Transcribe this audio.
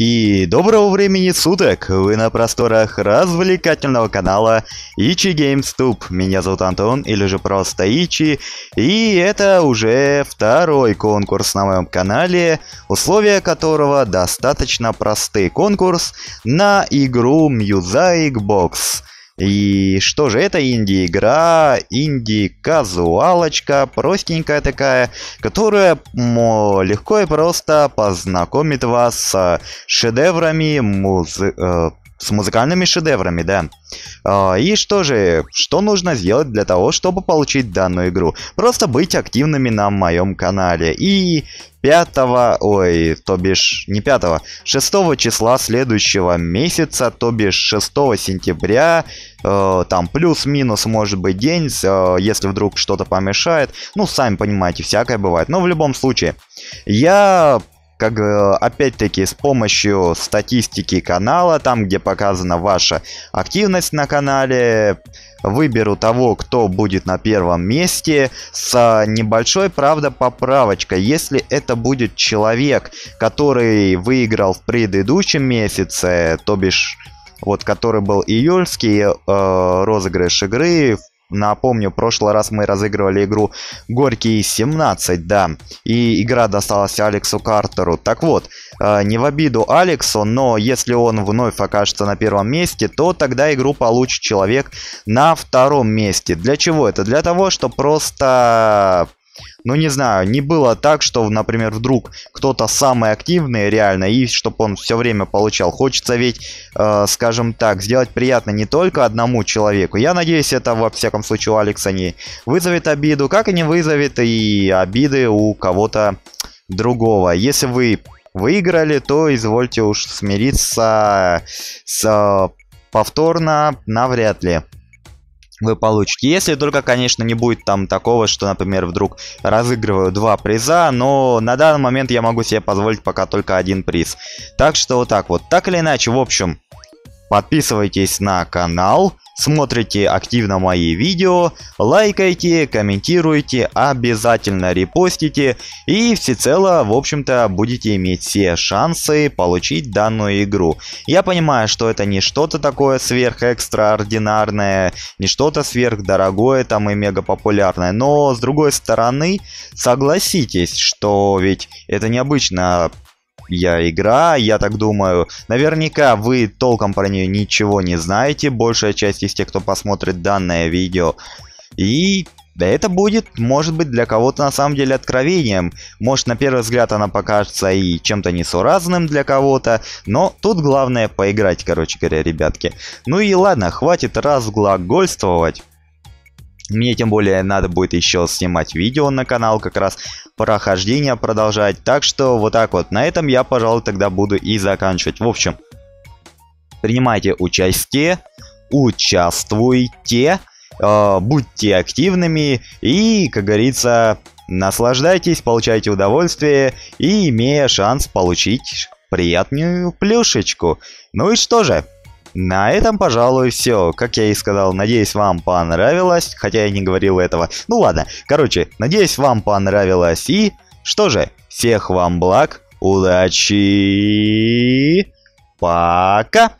И доброго времени суток! Вы на просторах развлекательного канала Ичи Games Tube. Меня зовут Антон, или же просто Ичи. И это уже второй конкурс на моем канале, условия которого достаточно просты. Конкурс на игру Music Box. И что же это инди-игра, инди-казуалочка, простенькая такая, которая легко и просто познакомит вас с шедеврами музы... Э, с музыкальными шедеврами, да. А, И что же, что нужно сделать для того, чтобы получить данную игру? Просто быть активными на моем канале. И 5, ой, то бишь, не 5, 6 числа следующего месяца, то бишь 6 сентября, э, там плюс-минус может быть день, э, если вдруг что-то помешает, ну, сами понимаете, всякое бывает, но в любом случае, я как э, опять-таки с помощью статистики канала, там где показана ваша активность на канале, выберу того, кто будет на первом месте, с а, небольшой, правда, поправочкой. Если это будет человек, который выиграл в предыдущем месяце, то бишь вот который был июльский э, розыгрыш игры, Напомню, в прошлый раз мы разыгрывали игру Горький 17, да, и игра досталась Алексу Картеру. Так вот, э, не в обиду Алексу, но если он вновь окажется на первом месте, то тогда игру получит человек на втором месте. Для чего это? Для того, чтобы просто ну, не знаю, не было так, что, например, вдруг кто-то самый активный реально, и чтобы он все время получал. Хочется ведь, э, скажем так, сделать приятно не только одному человеку. Я надеюсь, это, во всяком случае, у Алекса не вызовет обиду, как и не вызовет и обиды у кого-то другого. Если вы выиграли, то извольте уж смириться с, э, повторно навряд ли вы получите. Если только, а, конечно, не будет там такого, что, например, вдруг разыгрываю два приза, но на данный момент я могу себе позволить пока только один приз. Так что вот так вот. Так или иначе, в общем, подписывайтесь на канал, смотрите активно мои видео, лайкайте, комментируйте, обязательно репостите и всецело, в общем-то, будете иметь все шансы получить данную игру. Я понимаю, что это не что-то такое сверхэкстраординарное, не что-то сверхдорогое там и мега популярное, но с другой стороны, согласитесь, что ведь это необычно я игра, я так думаю. Наверняка вы толком про нее ничего не знаете, большая часть из тех, кто посмотрит данное видео. И да это будет, может быть, для кого-то на самом деле откровением. Может, на первый взгляд она покажется и чем-то несуразным для кого-то, но тут главное поиграть, короче говоря, ребятки. Ну и ладно, хватит разглагольствовать. Мне тем более надо будет еще снимать видео на канал как раз прохождение продолжать. Так что вот так вот. На этом я, пожалуй, тогда буду и заканчивать. В общем, принимайте участие, участвуйте, э, будьте активными и, как говорится, наслаждайтесь, получайте удовольствие и имея шанс получить приятную плюшечку. Ну и что же? На этом, пожалуй, все. Как я и сказал, надеюсь, вам понравилось. Хотя я не говорил этого. Ну ладно. Короче, надеюсь, вам понравилось. И что же, всех вам благ, удачи, пока!